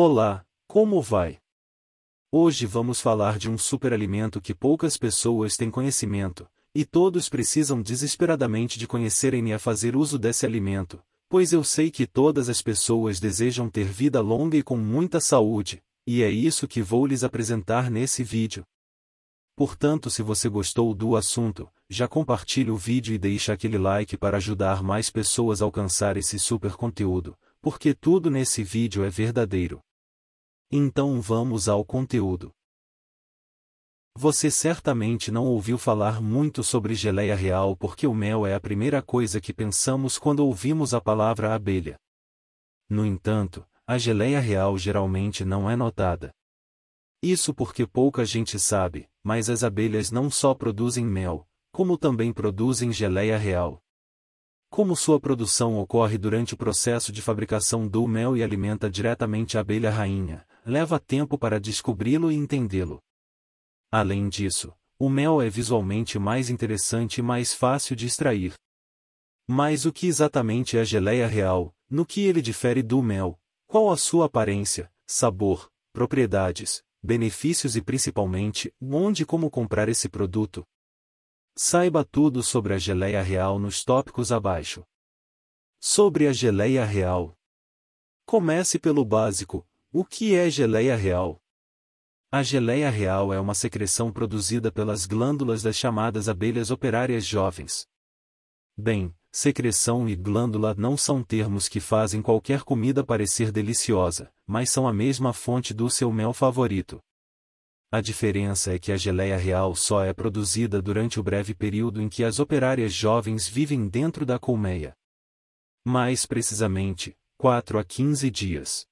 Olá, como vai? Hoje vamos falar de um superalimento que poucas pessoas têm conhecimento, e todos precisam desesperadamente de conhecerem e a fazer uso desse alimento, pois eu sei que todas as pessoas desejam ter vida longa e com muita saúde, e é isso que vou lhes apresentar nesse vídeo. Portanto, se você gostou do assunto, já compartilhe o vídeo e deixe aquele like para ajudar mais pessoas a alcançar esse super conteúdo, porque tudo nesse vídeo é verdadeiro. Então vamos ao conteúdo. Você certamente não ouviu falar muito sobre geleia real porque o mel é a primeira coisa que pensamos quando ouvimos a palavra abelha. No entanto, a geleia real geralmente não é notada. Isso porque pouca gente sabe, mas as abelhas não só produzem mel, como também produzem geleia real. Como sua produção ocorre durante o processo de fabricação do mel e alimenta diretamente a abelha rainha, leva tempo para descobri-lo e entendê-lo. Além disso, o mel é visualmente mais interessante e mais fácil de extrair. Mas o que exatamente é a geleia real, no que ele difere do mel, qual a sua aparência, sabor, propriedades, benefícios e principalmente, onde e como comprar esse produto? Saiba tudo sobre a geleia real nos tópicos abaixo. Sobre a geleia real. Comece pelo básico, o que é geleia real? A geleia real é uma secreção produzida pelas glândulas das chamadas abelhas operárias jovens. Bem, secreção e glândula não são termos que fazem qualquer comida parecer deliciosa, mas são a mesma fonte do seu mel favorito. A diferença é que a geleia real só é produzida durante o breve período em que as operárias jovens vivem dentro da colmeia. Mais precisamente, 4 a 15 dias.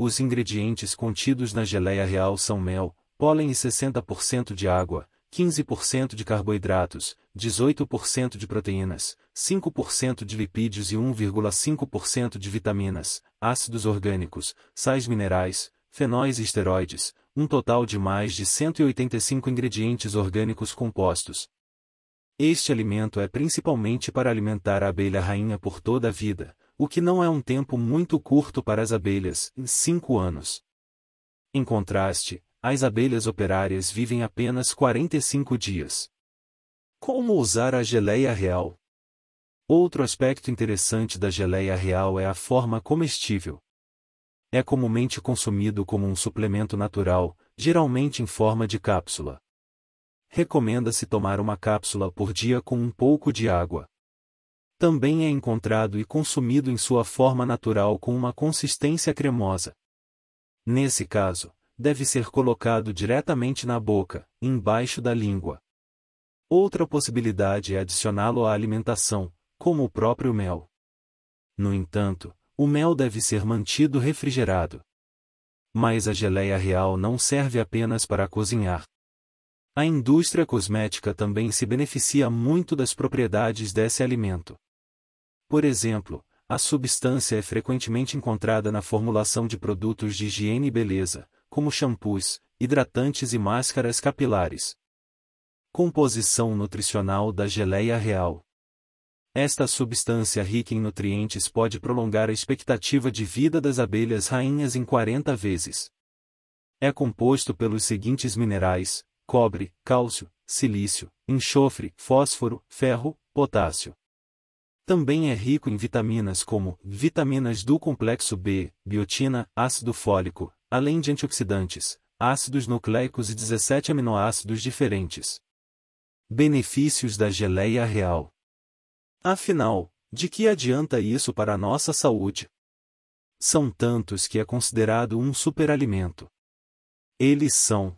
Os ingredientes contidos na geleia real são mel, pólen e 60% de água, 15% de carboidratos, 18% de proteínas, 5% de lipídios e 1,5% de vitaminas, ácidos orgânicos, sais minerais, fenóis e esteroides, um total de mais de 185 ingredientes orgânicos compostos. Este alimento é principalmente para alimentar a abelha rainha por toda a vida, o que não é um tempo muito curto para as abelhas, cinco anos. Em contraste, as abelhas operárias vivem apenas 45 dias. Como usar a geleia real? Outro aspecto interessante da geleia real é a forma comestível. É comumente consumido como um suplemento natural, geralmente em forma de cápsula. Recomenda-se tomar uma cápsula por dia com um pouco de água também é encontrado e consumido em sua forma natural com uma consistência cremosa. Nesse caso, deve ser colocado diretamente na boca, embaixo da língua. Outra possibilidade é adicioná-lo à alimentação, como o próprio mel. No entanto, o mel deve ser mantido refrigerado. Mas a geleia real não serve apenas para cozinhar. A indústria cosmética também se beneficia muito das propriedades desse alimento. Por exemplo, a substância é frequentemente encontrada na formulação de produtos de higiene e beleza, como shampoos, hidratantes e máscaras capilares. Composição nutricional da geleia real. Esta substância rica em nutrientes pode prolongar a expectativa de vida das abelhas rainhas em 40 vezes. É composto pelos seguintes minerais: cobre, cálcio, silício, enxofre, fósforo, ferro, potássio. Também é rico em vitaminas como vitaminas do complexo B, biotina, ácido fólico, além de antioxidantes, ácidos nucleicos e 17 aminoácidos diferentes. Benefícios da geleia real. Afinal, de que adianta isso para a nossa saúde? São tantos que é considerado um superalimento. Eles são: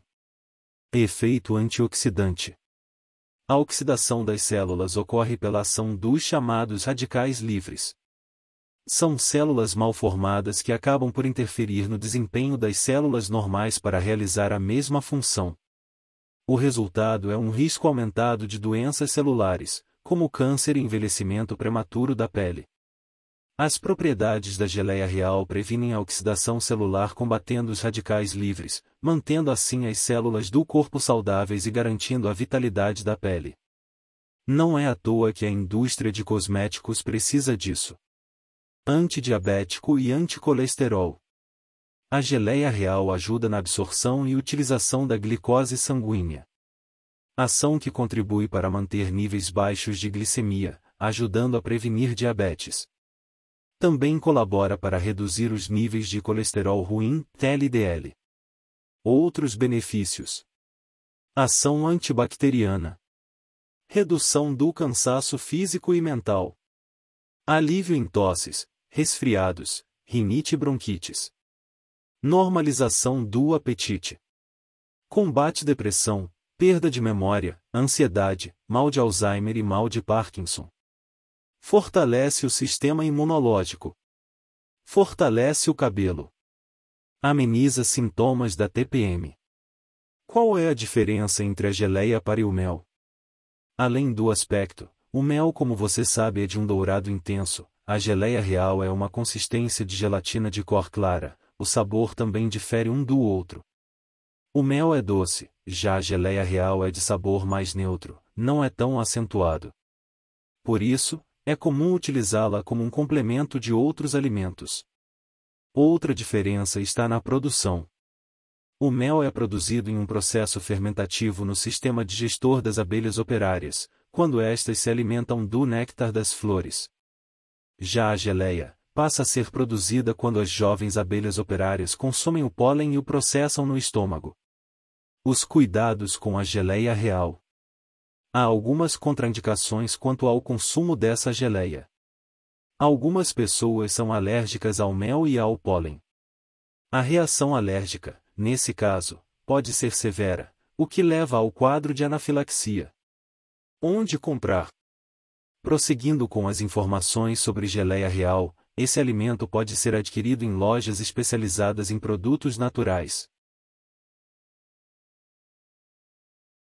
efeito antioxidante. A oxidação das células ocorre pela ação dos chamados radicais livres. São células mal formadas que acabam por interferir no desempenho das células normais para realizar a mesma função. O resultado é um risco aumentado de doenças celulares, como câncer e envelhecimento prematuro da pele. As propriedades da geleia real previnem a oxidação celular combatendo os radicais livres, mantendo assim as células do corpo saudáveis e garantindo a vitalidade da pele. Não é à toa que a indústria de cosméticos precisa disso. Antidiabético e anticolesterol. A geleia real ajuda na absorção e utilização da glicose sanguínea. Ação que contribui para manter níveis baixos de glicemia, ajudando a prevenir diabetes também colabora para reduzir os níveis de colesterol ruim, LDL. Outros benefícios: ação antibacteriana, redução do cansaço físico e mental, alívio em tosses, resfriados, rinite e bronquites, normalização do apetite, combate depressão, perda de memória, ansiedade, mal de Alzheimer e mal de Parkinson. Fortalece o sistema imunológico. Fortalece o cabelo. Ameniza sintomas da TPM. Qual é a diferença entre a geleia para o mel? Além do aspecto, o mel, como você sabe, é de um dourado intenso, a geleia real é uma consistência de gelatina de cor clara, o sabor também difere um do outro. O mel é doce, já a geleia real é de sabor mais neutro, não é tão acentuado. Por isso, é comum utilizá-la como um complemento de outros alimentos. Outra diferença está na produção. O mel é produzido em um processo fermentativo no sistema digestor das abelhas operárias, quando estas se alimentam do néctar das flores. Já a geleia passa a ser produzida quando as jovens abelhas operárias consomem o pólen e o processam no estômago. Os cuidados com a geleia real. Há algumas contraindicações quanto ao consumo dessa geleia. Algumas pessoas são alérgicas ao mel e ao pólen. A reação alérgica, nesse caso, pode ser severa, o que leva ao quadro de anafilaxia. Onde comprar? Prosseguindo com as informações sobre geleia real, esse alimento pode ser adquirido em lojas especializadas em produtos naturais,